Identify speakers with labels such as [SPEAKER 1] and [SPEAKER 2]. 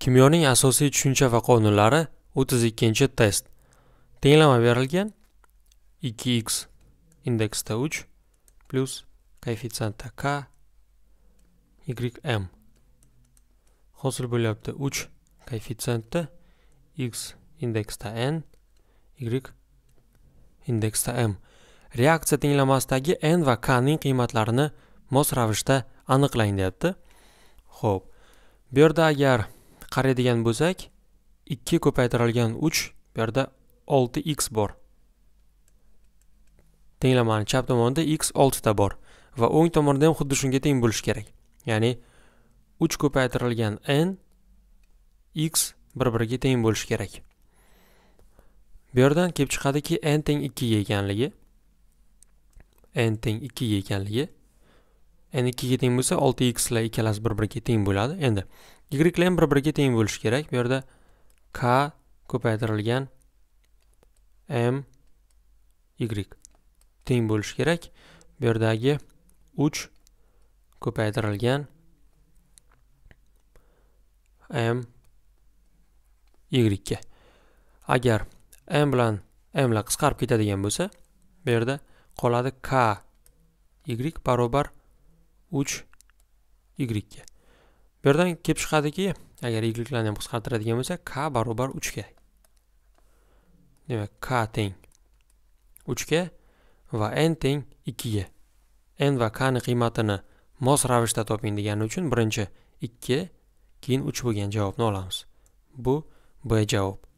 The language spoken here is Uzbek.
[SPEAKER 1] kimyoning asosiy tushuncha va qonunlari 32 test tenglama berilgan 2x indeksda 3 plus koeffitsiyentda k ym hosil bo'lyapti 3 koeffitsiyentda x indeksda n y indeksda m reaksiya tenglamasidagi n va k ning qiymatlarini mos ravishda aniqlang deyapti Xo'p. bu yerda agar qaraydigan bo'lsak 2 ko'paytirilgan 3 bu yerda 6x bor Tenglamaning chap tomonida x 6 ta bor va o'ng tomonda ham xuddi shunga teng bo'lish kerak ya'ni 3 ko'paytirilgan n x bir biriga teng bo'lishi kerak bu yerdan kelib chiqadiki n teng 2 ga ekanligi n teng 2 ga ekanligi n 2 ga teng bo'lsa 6 x ikkalasi bir biriga teng bo'ladi endi y bilan bir biriga teng bo'lishi kerak bu yerda k ko'paytirilgan m y teng bo'lishi kerak bu yerdagi 3 ko'paytirilgan m y ga agar m bilan m la qisqarib ketadigan bo'lsa bu yerda qoladi k y barobar 3 y ga bu yerdan kelib chiqadiki agar yigliklarni ham qisqartiradigan bo'lsak k barobar uchga demak k teng uchga va n teng ikkiga n va kni qiymatini mos ravishda toping degani uchun birinchi ikki keyin uch bo'lgan javobni olamiz bu b javob